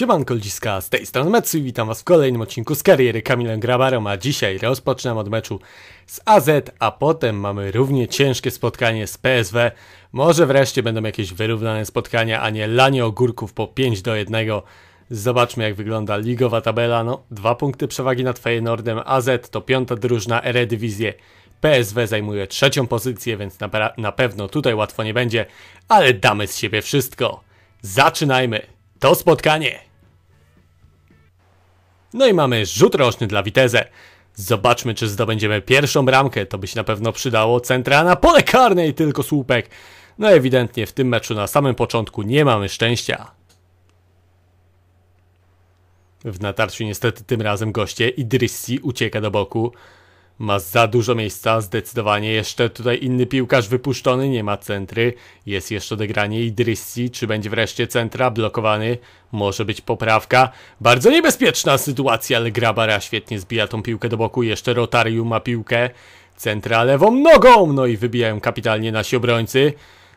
Siemanko ludziska, z tej strony Metsu i witam was w kolejnym odcinku z kariery Kamilem Grabarą, a dzisiaj rozpoczynam od meczu z AZ, a potem mamy równie ciężkie spotkanie z PSW. Może wreszcie będą jakieś wyrównane spotkania, a nie lanie ogórków po 5 do 1. Zobaczmy jak wygląda ligowa tabela, no dwa punkty przewagi nad Feyenoordem, AZ to piąta drużna Eredivisie. PSW zajmuje trzecią pozycję, więc na, na pewno tutaj łatwo nie będzie, ale damy z siebie wszystko. Zaczynajmy! To spotkanie! No i mamy rzut roczny dla Witezę. Zobaczmy, czy zdobędziemy pierwszą bramkę. To by się na pewno przydało. Centra na pole karne i tylko słupek. No ewidentnie w tym meczu na samym początku nie mamy szczęścia. W natarciu niestety tym razem goście Idrissi ucieka do boku. Ma za dużo miejsca, zdecydowanie. Jeszcze tutaj inny piłkarz wypuszczony, nie ma centry. Jest jeszcze odegranie Idrissi. Czy będzie wreszcie centra? Blokowany. Może być poprawka. Bardzo niebezpieczna sytuacja, ale Grabara świetnie zbija tą piłkę do boku. Jeszcze Rotarium ma piłkę. Centra lewą nogą! No i wybijają kapitalnie nasi obrońcy.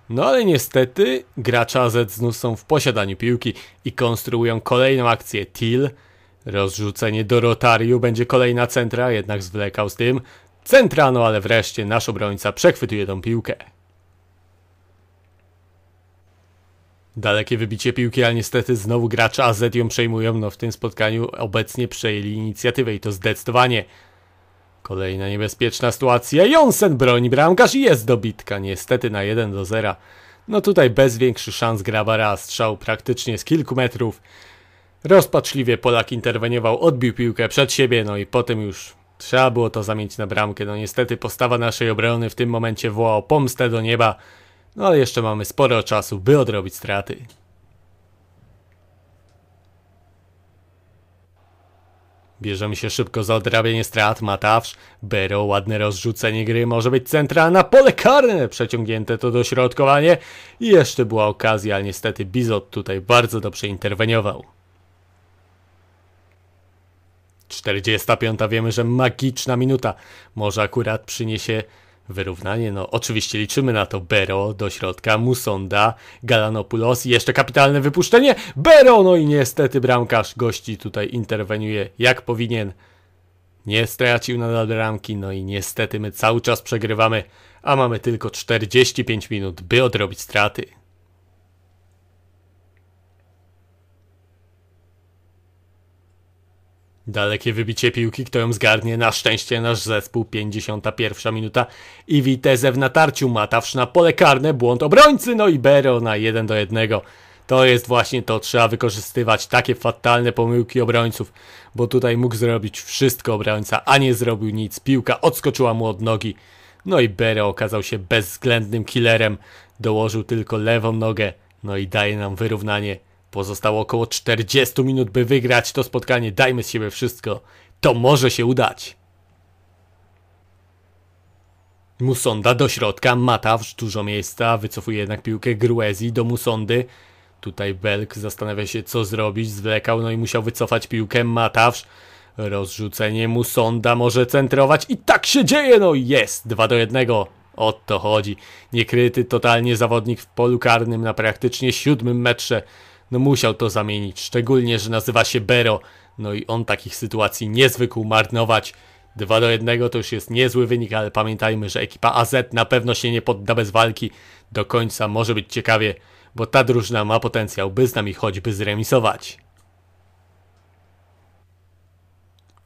No ale niestety gracze AZ znów są w posiadaniu piłki i konstruują kolejną akcję. Till Rozrzucenie do Rotariu będzie kolejna centra, jednak zwlekał z tym. Centra, no ale wreszcie nasz obrońca przechwytuje tą piłkę. Dalekie wybicie piłki, ale niestety znowu gracze AZ ją przejmują. No w tym spotkaniu obecnie przejęli inicjatywę i to zdecydowanie. Kolejna niebezpieczna sytuacja. Jonsen broni bramkarz i jest dobitka. Niestety na 1 do 0. No tutaj bez większych szans Grabara Strzał praktycznie z kilku metrów. Rozpaczliwie Polak interweniował, odbił piłkę przed siebie, no i potem już trzeba było to zamienić na bramkę. No niestety postawa naszej obrony w tym momencie wołał pomstę do nieba, no ale jeszcze mamy sporo czasu, by odrobić straty. Bierzemy się szybko za odrabianie strat, Matawsz, Bero, ładne rozrzucenie gry, może być centralna, pole karne, przeciągnięte to dośrodkowanie. I jeszcze była okazja, ale niestety Bizot tutaj bardzo dobrze interweniował. 45 wiemy, że magiczna minuta. Może akurat przyniesie wyrównanie. No, oczywiście liczymy na to. Bero do środka, Musonda, Galanopoulos i jeszcze kapitalne wypuszczenie. Bero! No i niestety bramkarz gości tutaj interweniuje jak powinien. Nie stracił nadal bramki, no i niestety my cały czas przegrywamy, a mamy tylko 45 minut, by odrobić straty. Dalekie wybicie piłki, kto ją zgarnie, na szczęście nasz zespół, 51 minuta i Witeze w natarciu, Matawsz na pole karne, błąd obrońcy, no i Bero na 1 do 1. To jest właśnie to, trzeba wykorzystywać takie fatalne pomyłki obrońców, bo tutaj mógł zrobić wszystko obrońca, a nie zrobił nic, piłka odskoczyła mu od nogi. No i Bero okazał się bezwzględnym killerem, dołożył tylko lewą nogę, no i daje nam wyrównanie Pozostało około 40 minut, by wygrać to spotkanie. Dajmy z siebie wszystko. To może się udać. Musonda do środka, Matawsz, dużo miejsca, wycofuje jednak piłkę Gruezi do Musondy. Tutaj Belk zastanawia się co zrobić, zwlekał, no i musiał wycofać piłkę Matawsz. Rozrzucenie Musonda może centrować i tak się dzieje, no jest, 2 do 1. O to chodzi. Niekryty totalnie zawodnik w polu karnym na praktycznie siódmym metrze no musiał to zamienić, szczególnie, że nazywa się Bero. No i on takich sytuacji nie zwykł marnować. 2 do 1 to już jest niezły wynik, ale pamiętajmy, że ekipa AZ na pewno się nie podda bez walki. Do końca może być ciekawie, bo ta drużyna ma potencjał, by z nami choćby zremisować.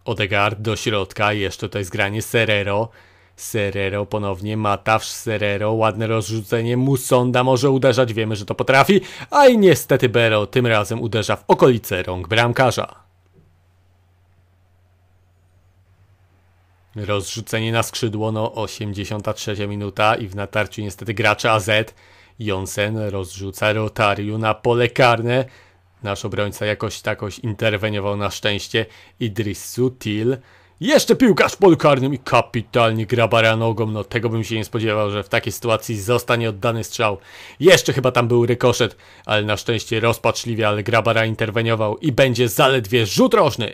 Odegaard do środka, jeszcze tutaj zgranie Serero Serrero. Serrero ponownie, Matasz, Serrero, ładne rozrzucenie, Musonda może uderzać, wiemy, że to potrafi, a i niestety Bero tym razem uderza w okolice rąk bramkarza. Rozrzucenie na skrzydło, no 83 minuta i w natarciu niestety gracza AZ. Jonsen rozrzuca Rotariu na pole karne. Nasz obrońca jakoś takoś interweniował na szczęście. Idrissu Til jeszcze piłkarz w polu karnym i kapitalnie gra baranogą. No tego bym się nie spodziewał, że w takiej sytuacji zostanie oddany strzał. Jeszcze chyba tam był rykoszet, ale na szczęście rozpaczliwie, ale Grabara interweniował i będzie zaledwie rzut rożny.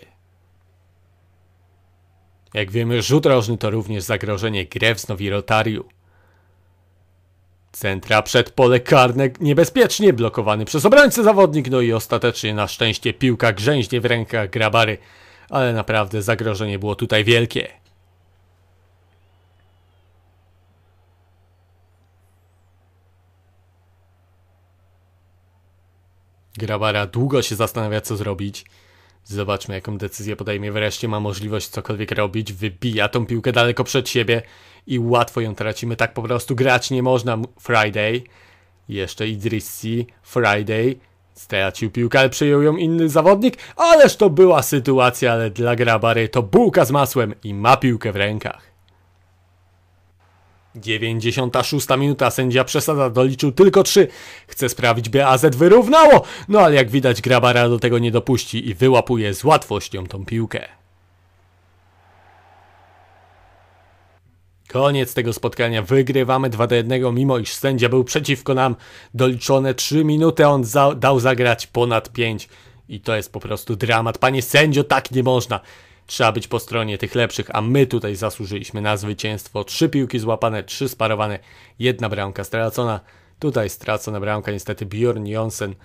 Jak wiemy, rzut rożny to również zagrożenie i Rotariu. Centra przed pole karne niebezpiecznie blokowany przez obrońcę zawodnik, no i ostatecznie na szczęście piłka grzęźnie w rękach Grabary ale naprawdę zagrożenie było tutaj wielkie. Grabara długo się zastanawia, co zrobić. Zobaczmy, jaką decyzję podejmie. Wreszcie ma możliwość cokolwiek robić. Wybija tą piłkę daleko przed siebie i łatwo ją tracimy. Tak po prostu grać nie można. Friday, jeszcze Idrissi, Friday, Stracił piłkę, ale przyjął ją inny zawodnik. Ależ to była sytuacja, ale dla Grabary to bułka z masłem i ma piłkę w rękach. 96 minuta, sędzia przesada, doliczył tylko 3. Chce sprawić, by AZ wyrównało, no ale jak widać Grabara do tego nie dopuści i wyłapuje z łatwością tą piłkę. Koniec tego spotkania. Wygrywamy 2 do 1, mimo iż sędzia był przeciwko nam. Doliczone 3 minuty, on za dał zagrać ponad 5. I to jest po prostu dramat. Panie sędzio, tak nie można. Trzeba być po stronie tych lepszych, a my tutaj zasłużyliśmy na zwycięstwo. Trzy piłki złapane, trzy sparowane, jedna bramka stracona. Tutaj stracona bramka niestety Bjorn Jonsen.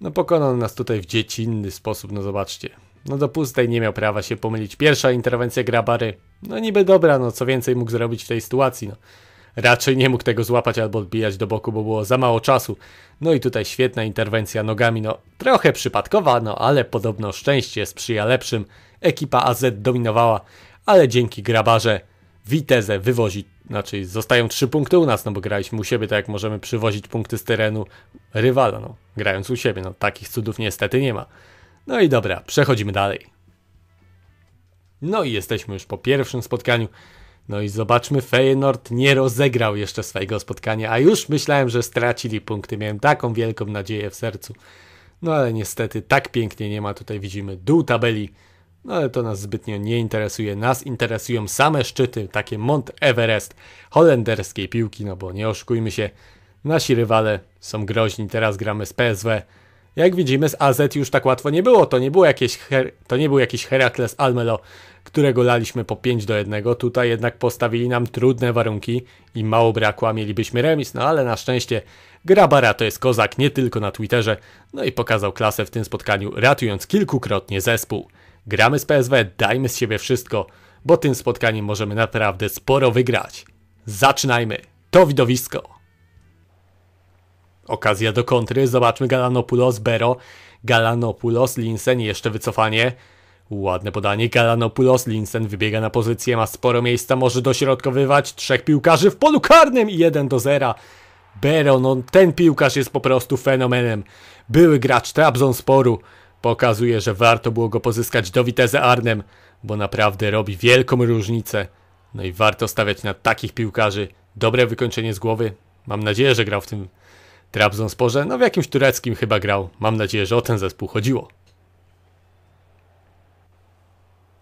No pokonał nas tutaj w dziecinny sposób, no zobaczcie. No do pustej nie miał prawa się pomylić. Pierwsza interwencja Grabary, no niby dobra, no co więcej mógł zrobić w tej sytuacji, no. Raczej nie mógł tego złapać albo odbijać do boku, bo było za mało czasu. No i tutaj świetna interwencja nogami, no trochę przypadkowa, no ale podobno szczęście sprzyja lepszym. Ekipa AZ dominowała, ale dzięki grabarze Witezę wywozi, znaczy zostają trzy punkty u nas, no bo graliśmy u siebie, tak jak możemy przywozić punkty z terenu rywala, no grając u siebie, no takich cudów niestety nie ma. No i dobra, przechodzimy dalej. No i jesteśmy już po pierwszym spotkaniu. No i zobaczmy, Feyenoord nie rozegrał jeszcze swojego spotkania, a już myślałem, że stracili punkty. Miałem taką wielką nadzieję w sercu. No ale niestety tak pięknie nie ma. Tutaj widzimy dół tabeli. No ale to nas zbytnio nie interesuje. Nas interesują same szczyty, takie Mont Everest holenderskiej piłki, no bo nie oszukujmy się, nasi rywale są groźni. Teraz gramy z PSW. Jak widzimy z AZ już tak łatwo nie było, to nie, było jakieś Her to nie był jakiś Herakles Almelo, którego laliśmy po 5 do 1, tutaj jednak postawili nam trudne warunki i mało brakło, a mielibyśmy remis, no ale na szczęście Grabara to jest kozak nie tylko na Twitterze, no i pokazał klasę w tym spotkaniu, ratując kilkukrotnie zespół. Gramy z PSW, dajmy z siebie wszystko, bo tym spotkaniem możemy naprawdę sporo wygrać. Zaczynajmy! To widowisko! Okazja do kontry. Zobaczmy Galanopoulos, Bero. Galanopoulos, Linsen, jeszcze wycofanie. Ładne podanie. Galanopoulos, Linsen wybiega na pozycję, ma sporo miejsca, może dośrodkowywać. Trzech piłkarzy w polu karnym i 1 do 0. Bero, no ten piłkarz jest po prostu fenomenem. Były gracz Trabzonsporu. Pokazuje, że warto było go pozyskać do Witeze Arnem, bo naprawdę robi wielką różnicę. No i warto stawiać na takich piłkarzy. Dobre wykończenie z głowy. Mam nadzieję, że grał w tym Trabzonsporze, no w jakimś tureckim chyba grał. Mam nadzieję, że o ten zespół chodziło.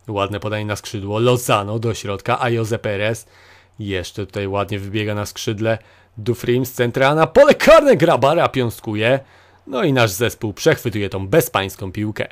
Ładne podanie na skrzydło. Lozano do środka, a Jose Perez jeszcze tutaj ładnie wybiega na skrzydle. Dufrim z centra na pole karne Grabara piąstkuje. No i nasz zespół przechwytuje tą bezpańską piłkę.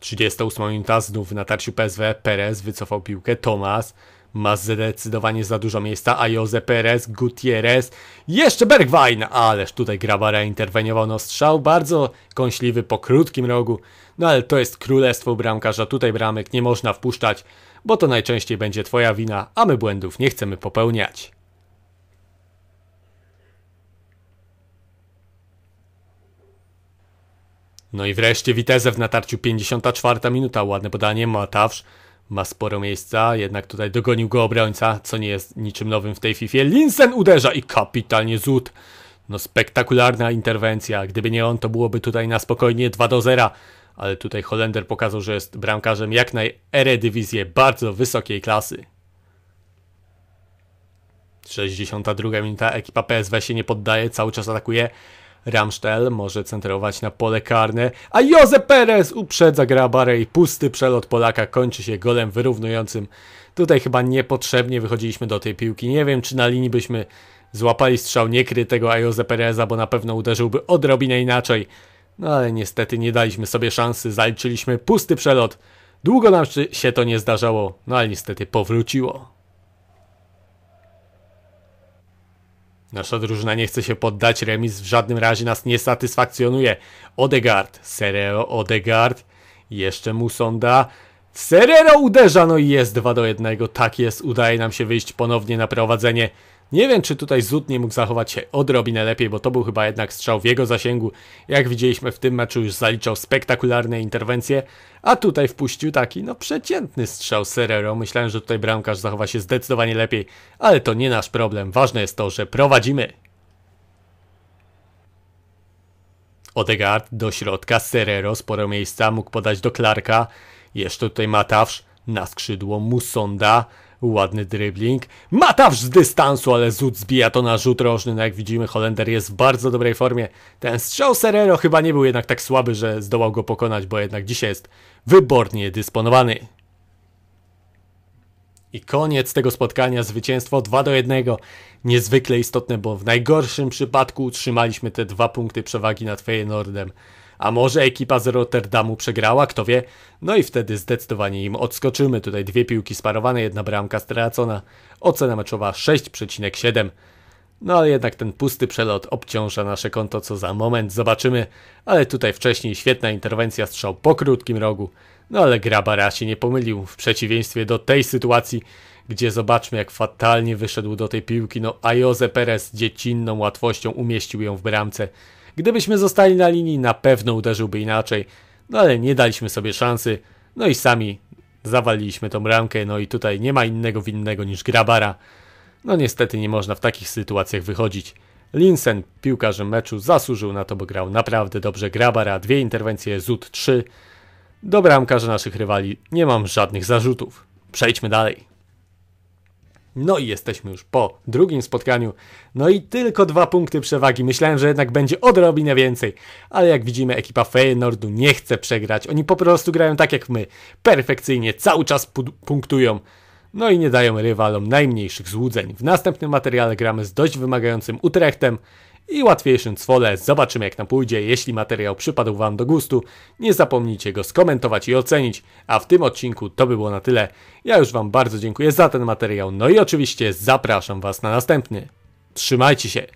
38 minuta znów w natarciu PSW. Perez wycofał piłkę. Tomas ma zdecydowanie za dużo miejsca, a Jose Perez, Gutierrez, jeszcze Bergwijn, ależ tutaj Grabara interweniował, no strzał bardzo kąśliwy po krótkim rogu, no ale to jest królestwo bramkarza, tutaj bramek nie można wpuszczać, bo to najczęściej będzie twoja wina, a my błędów nie chcemy popełniać. No i wreszcie Witezew na tarciu 54 minuta, ładne podanie, Matawsz ma sporo miejsca, jednak tutaj dogonił go obrońca, co nie jest niczym nowym w tej FIFA. Linsen uderza i kapitalnie zut. No spektakularna interwencja, gdyby nie on, to byłoby tutaj na spokojnie 2 do 0, ale tutaj Holender pokazał, że jest bramkarzem jak na eredywizję bardzo wysokiej klasy. 62 minuta, ekipa PSW się nie poddaje, cały czas atakuje. Ramsztel może centrować na pole karne, a Jose Perez uprzedza Grabarę i pusty przelot Polaka kończy się golem wyrównującym. Tutaj chyba niepotrzebnie wychodziliśmy do tej piłki. Nie wiem, czy na linii byśmy złapali strzał niekrytego a Jose Pereza, bo na pewno uderzyłby odrobinę inaczej. No ale niestety nie daliśmy sobie szansy, zaliczyliśmy pusty przelot. Długo nam się to nie zdarzało, no ale niestety powróciło. Nasza drużyna nie chce się poddać, remis w żadnym razie nas nie satysfakcjonuje. Odegard, Sereo Odegard, jeszcze Musonda. Serero uderza, no i jest 2 do 1, tak jest, udaje nam się wyjść ponownie na prowadzenie. Nie wiem, czy tutaj Zut nie mógł zachować się odrobinę lepiej, bo to był chyba jednak strzał w jego zasięgu. Jak widzieliśmy w tym meczu już zaliczał spektakularne interwencje, a tutaj wpuścił taki no przeciętny strzał Serrero. Myślałem, że tutaj bramkarz zachowa się zdecydowanie lepiej, ale to nie nasz problem. Ważne jest to, że prowadzimy. Odegaard do środka, Serrero sporo miejsca, mógł podać do Clarka. Jeszcze tutaj Matawsz na skrzydło Musonda. Ładny dribbling. Matawsz z dystansu, ale Zut zbija to na rzut rożny. No jak widzimy, Holender jest w bardzo dobrej formie. Ten strzał Serrero chyba nie był jednak tak słaby, że zdołał go pokonać, bo jednak dzisiaj jest wybornie dysponowany. I koniec tego spotkania, zwycięstwo 2 do 1. Niezwykle istotne, bo w najgorszym przypadku utrzymaliśmy te dwa punkty przewagi nad Feyenoordem. A może ekipa z Rotterdamu przegrała, kto wie? No i wtedy zdecydowanie im odskoczymy. Tutaj dwie piłki sparowane, jedna bramka stracona. Ocena meczowa 6,7. No ale jednak ten pusty przelot obciąża nasze konto, co za moment zobaczymy. Ale tutaj wcześniej świetna interwencja, strzał po krótkim rogu. No ale Grabara się nie pomylił, w przeciwieństwie do tej sytuacji, gdzie zobaczmy jak fatalnie wyszedł do tej piłki. No Jose Perez dziecinną łatwością umieścił ją w bramce. Gdybyśmy zostali na linii, na pewno uderzyłby inaczej, no ale nie daliśmy sobie szansy, no i sami zawaliliśmy tą ramkę, no i tutaj nie ma innego winnego niż Grabara. No niestety nie można w takich sytuacjach wychodzić. Linsen, piłkarzem meczu, zasłużył na to, bo grał naprawdę dobrze. Grabara, dwie interwencje, Zut 3. Do bramkarza naszych rywali nie mam żadnych zarzutów. Przejdźmy dalej. No i jesteśmy już po drugim spotkaniu. No i tylko dwa punkty przewagi. Myślałem, że jednak będzie odrobinę więcej. Ale jak widzimy, ekipa Feyenoordu nie chce przegrać. Oni po prostu grają tak jak my. Perfekcyjnie, cały czas punktują. No i nie dają rywalom najmniejszych złudzeń. W następnym materiale gramy z dość wymagającym Utrechtem i łatwiejszym cwole. Zobaczymy jak nam pójdzie. Jeśli materiał przypadł Wam do gustu, nie zapomnijcie go skomentować i ocenić. A w tym odcinku to by było na tyle. Ja już Wam bardzo dziękuję za ten materiał. No i oczywiście zapraszam Was na następny. Trzymajcie się!